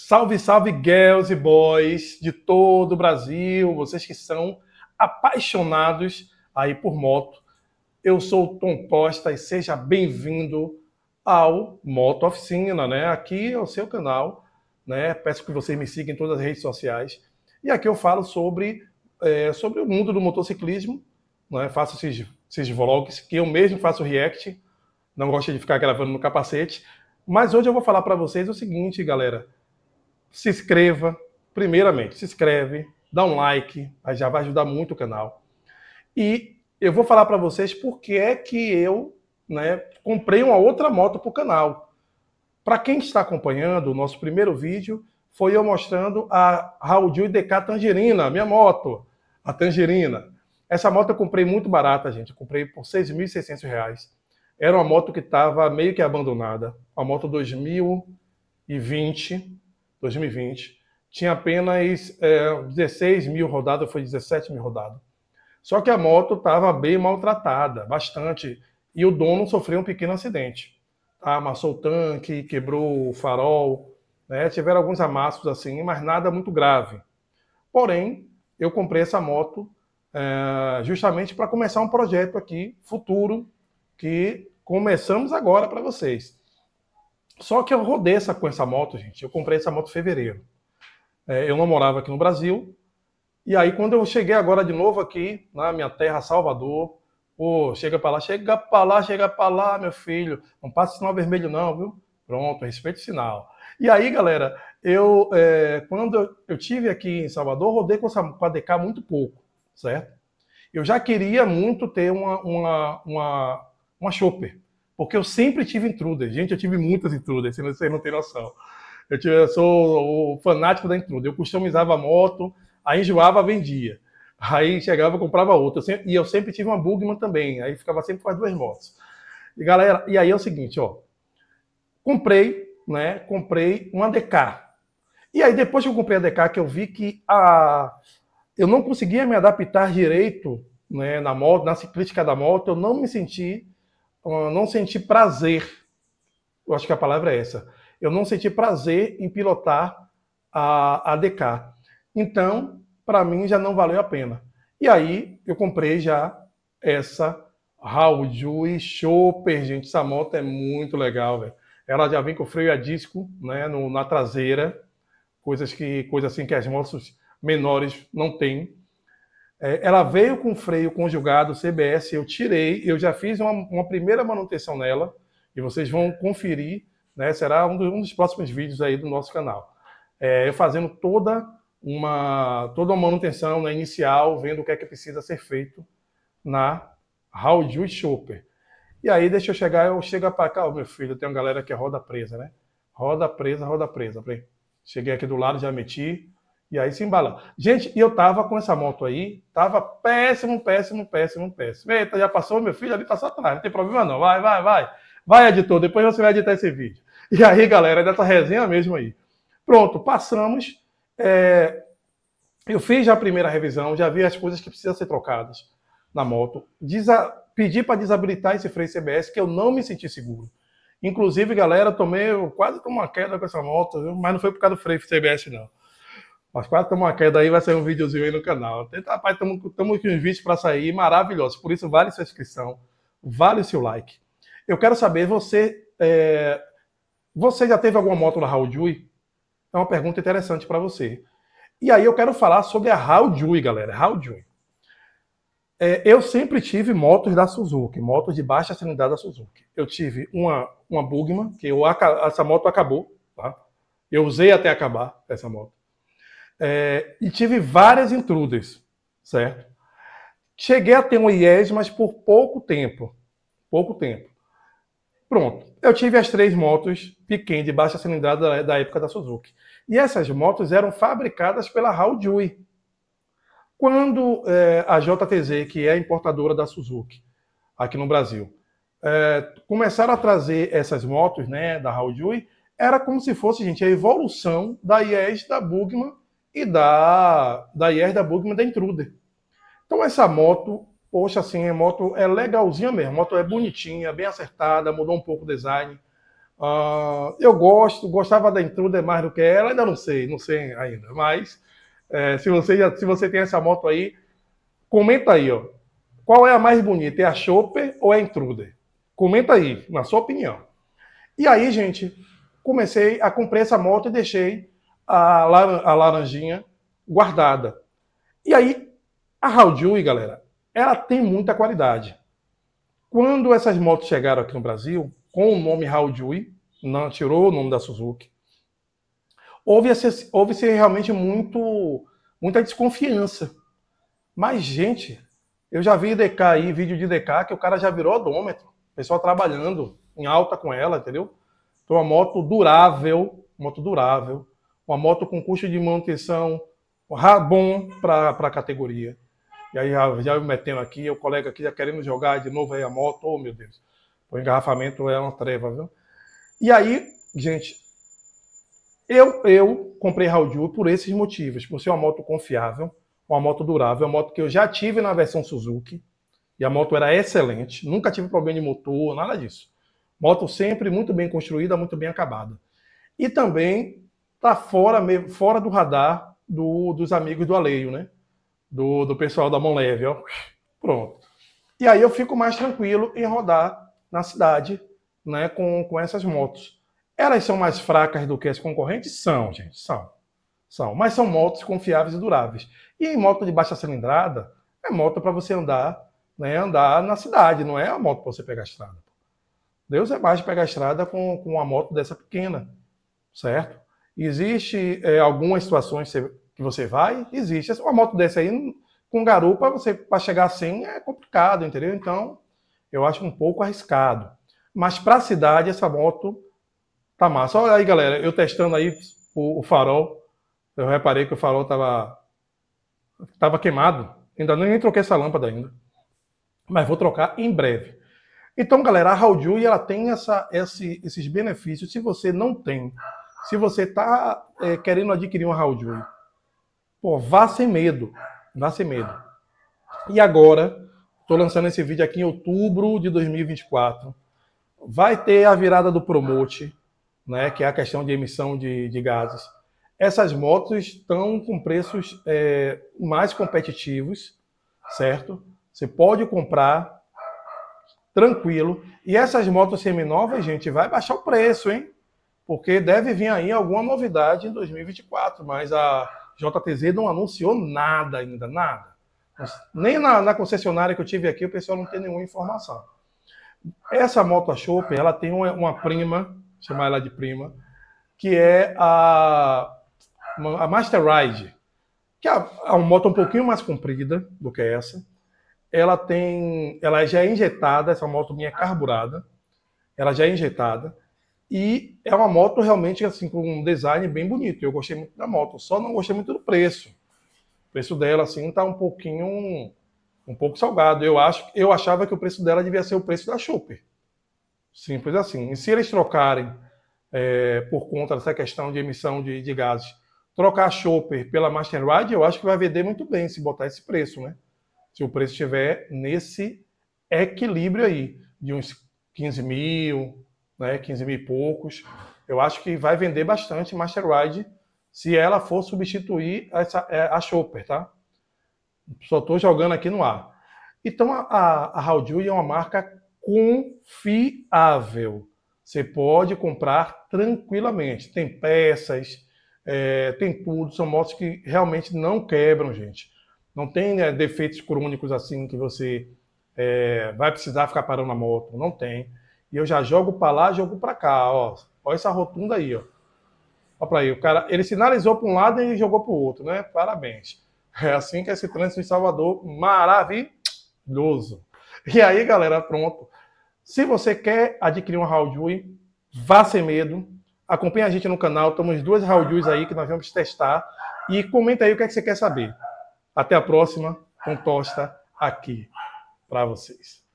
Salve, salve, girls e boys de todo o Brasil, vocês que são apaixonados aí por moto. Eu sou o Tom Costa e seja bem-vindo ao Moto Oficina, né? Aqui é o seu canal, né? Peço que vocês me sigam em todas as redes sociais. E aqui eu falo sobre, é, sobre o mundo do motociclismo, né? Faço esses, esses vlogs que eu mesmo faço react, não gosto de ficar gravando no capacete. Mas hoje eu vou falar para vocês o seguinte, galera se inscreva, primeiramente, se inscreve, dá um like, aí já vai ajudar muito o canal. E eu vou falar para vocês por que é que eu né, comprei uma outra moto para o canal. Para quem está acompanhando, o nosso primeiro vídeo foi eu mostrando a Raul DK Tangerina, minha moto, a Tangerina. Essa moto eu comprei muito barata, gente. Eu comprei por R$ 6.600. Era uma moto que estava meio que abandonada. A moto 2020, 2020, tinha apenas é, 16 mil rodadas, foi 17 mil rodadas. Só que a moto estava bem maltratada, bastante, e o dono sofreu um pequeno acidente. Tá? Amassou o tanque, quebrou o farol, né? tiveram alguns amassos assim, mas nada muito grave. Porém, eu comprei essa moto é, justamente para começar um projeto aqui futuro que começamos agora para vocês. Só que eu rodei essa, com essa moto, gente. Eu comprei essa moto em fevereiro. É, eu não morava aqui no Brasil. E aí, quando eu cheguei agora de novo aqui, na minha terra, Salvador, pô, chega para lá, chega para lá, chega para lá, meu filho. Não passa sinal vermelho, não, viu? Pronto, respeito o sinal. E aí, galera, eu é, quando eu, tive aqui em Salvador, rodei com essa com a DK muito pouco, certo? Eu já queria muito ter uma, uma, uma, uma porque eu sempre tive intruders. Gente, eu tive muitas intruders, vocês não têm noção. Eu, tive, eu sou o fanático da intruder. Eu customizava a moto, aí enjoava, vendia. Aí chegava, comprava outra. Eu sempre, e eu sempre tive uma Bugman também. Aí ficava sempre com as duas motos. E galera, e aí é o seguinte, ó. Comprei, né? Comprei uma DK. E aí depois que eu comprei a DK, que eu vi que a eu não conseguia me adaptar direito, né, na moto, na ciclística da moto, eu não me senti não senti prazer. Eu acho que a palavra é essa. Eu não senti prazer em pilotar a, a DK. Então, para mim já não valeu a pena. E aí eu comprei já essa Raul shopper Chopper, gente. Essa moto é muito legal, velho. Ela já vem com freio a disco, né, no, na traseira, coisas que coisa assim que as motos menores não têm. É, ela veio com freio conjugado CBS, eu tirei, eu já fiz uma, uma primeira manutenção nela e vocês vão conferir, né? Será um dos, um dos próximos vídeos aí do nosso canal. É, eu fazendo toda uma toda uma manutenção né, inicial, vendo o que é que precisa ser feito na Raul Chopper. E aí deixa eu chegar, eu chego para cá, meu filho, tem uma galera que é roda presa, né? Roda presa, roda presa. Cheguei aqui do lado, já meti. E aí se embala. Gente, e eu tava com essa moto aí, tava péssimo, péssimo, péssimo, péssimo. Eita, já passou, meu filho, ali passou tá atrás, não tem problema não. Vai, vai, vai. Vai, editor, depois você vai editar esse vídeo. E aí, galera, é dessa resenha mesmo aí. Pronto, passamos. É... Eu fiz já a primeira revisão, já vi as coisas que precisam ser trocadas na moto. Desa... Pedi para desabilitar esse freio CBS, que eu não me senti seguro. Inclusive, galera, tomei, eu quase tomei uma queda com essa moto, viu? mas não foi por causa do freio CBS, não. Mas quase tomar uma queda aí, vai ser um videozinho aí no canal. Tenta, rapaz, estamos com uns vídeos para sair maravilhosos. Por isso, vale sua inscrição, vale o seu like. Eu quero saber, você é... você já teve alguma moto na Raul Jui? É uma pergunta interessante para você. E aí eu quero falar sobre a Raul Jui, galera. Raul Jui. É, eu sempre tive motos da Suzuki, motos de baixa cilindrada da Suzuki. Eu tive uma, uma Bugman, que eu, essa moto acabou, tá? Eu usei até acabar essa moto. É, e tive várias intrudas, certo? Cheguei a ter um IES, mas por pouco tempo. Pouco tempo. Pronto. Eu tive as três motos pequenas, de baixa cilindrada da, época da Suzuki. E essas motos eram fabricadas pela Haojui. Quando é, a JTZ, que é a importadora da Suzuki, aqui no Brasil, é, começaram a trazer essas motos né, da Haojui, era como se fosse, gente, a evolução da IES, da Bugman e da, da Yerda Bugman da Intruder. Então essa moto, poxa, assim, a moto é legalzinha mesmo. A moto é bonitinha, bem acertada, mudou um pouco o design. Uh, eu gosto, gostava da Intruder mais do que ela, ainda não sei, não sei ainda. Mas é, se, você, já, se você tem essa moto aí, comenta aí, ó. Qual é a mais bonita? É a Chopper ou é a Intruder? Comenta aí, na sua opinião. E aí, gente, comecei a comprar essa moto e deixei a, a laranjinha guardada. E aí, a Raudui, galera, ela tem muita qualidade. Quando essas motos chegaram aqui no Brasil, com o nome Raudui, não tirou o nome da Suzuki, houve houve realmente muito, muita desconfiança. Mas, gente, eu já vi DK aí, vídeo de DK, que o cara já virou odômetro. O pessoal trabalhando em alta com ela, entendeu? Então, uma moto durável, moto durável uma moto com custo de manutenção bom para a categoria. E aí já, já me metendo aqui, o colega aqui já querendo jogar de novo aí a moto, oh meu Deus, o engarrafamento é uma treva, viu? E aí, gente, eu, eu comprei Haldju por esses motivos, por ser uma moto confiável, uma moto durável, uma moto que eu já tive na versão Suzuki, e a moto era excelente, nunca tive problema de motor, nada disso. Moto sempre muito bem construída, muito bem acabada. E também tá fora mesmo, fora do radar do, dos amigos do Aleio, né? Do, do pessoal da mão leve, ó. Pronto. E aí eu fico mais tranquilo em rodar na cidade, né, com, com essas motos. Elas são mais fracas do que as concorrentes? São, gente, são. São, mas são motos confiáveis e duráveis. E em moto de baixa cilindrada, é moto para você andar, né, andar na cidade, não é a moto para você pegar a estrada. Deus é mais pegar a estrada com, com uma moto dessa pequena, certo? Existe é, algumas situações que você vai, existe. Uma moto dessa aí, com garupa, você para chegar assim é complicado, entendeu? Então, eu acho um pouco arriscado. Mas para a cidade, essa moto tá massa. Olha aí, galera, eu testando aí o, o farol. Eu reparei que o farol tava, tava queimado. Ainda nem troquei essa lâmpada ainda. Mas vou trocar em breve. Então, galera, a Raudui, ela tem essa, esse, esses benefícios. Se você não tem se você está é, querendo adquirir uma Raul pô, vá sem medo. Vá sem medo. E agora, estou lançando esse vídeo aqui em outubro de 2024. Vai ter a virada do Promote, né, que é a questão de emissão de, de gases. Essas motos estão com preços é, mais competitivos, certo? Você pode comprar tranquilo. E essas motos seminovas, gente, vai baixar o preço, hein? porque deve vir aí alguma novidade em 2024, mas a JTZ não anunciou nada ainda, nada. Nem na, na concessionária que eu tive aqui, o pessoal não tem nenhuma informação. Essa moto Chope, ela tem uma, uma prima, chamar ela de prima, que é a, a Master Ride, que é, é uma moto um pouquinho mais comprida do que essa. Ela tem, ela já é injetada, essa moto minha é carburada, ela já é injetada. E é uma moto realmente assim com um design bem bonito. Eu gostei muito da moto, só não gostei muito do preço. O preço dela assim tá um pouquinho um pouco salgado. Eu acho, eu achava que o preço dela devia ser o preço da Chopper. Simples assim. E se eles trocarem é, por conta dessa questão de emissão de, de gases, trocar a Chopper pela Master Ride, eu acho que vai vender muito bem se botar esse preço, né? Se o preço estiver nesse equilíbrio aí de uns 15 mil, né, 15 mil e poucos. Eu acho que vai vender bastante Master Ride se ela for substituir essa, é, a Chopper, tá? Só estou jogando aqui no ar. Então a, a, a é uma marca confiável. Você pode comprar tranquilamente. Tem peças, é, tem tudo. São motos que realmente não quebram, gente. Não tem né, defeitos crônicos assim que você é, vai precisar ficar parando a moto. Não tem. E eu já jogo para lá, jogo para cá, ó. Olha essa rotunda aí, ó. Olha para aí, o cara, ele sinalizou para um lado e jogou para o outro, né? Parabéns. É assim que é esse trânsito em Salvador, maravilhoso. E aí, galera, pronto. Se você quer adquirir uma Raudui, vá sem medo. Acompanhe a gente no canal, temos duas Rauduis aí que nós vamos testar. E comenta aí o que, é que você quer saber. Até a próxima, com Tosta aqui para vocês.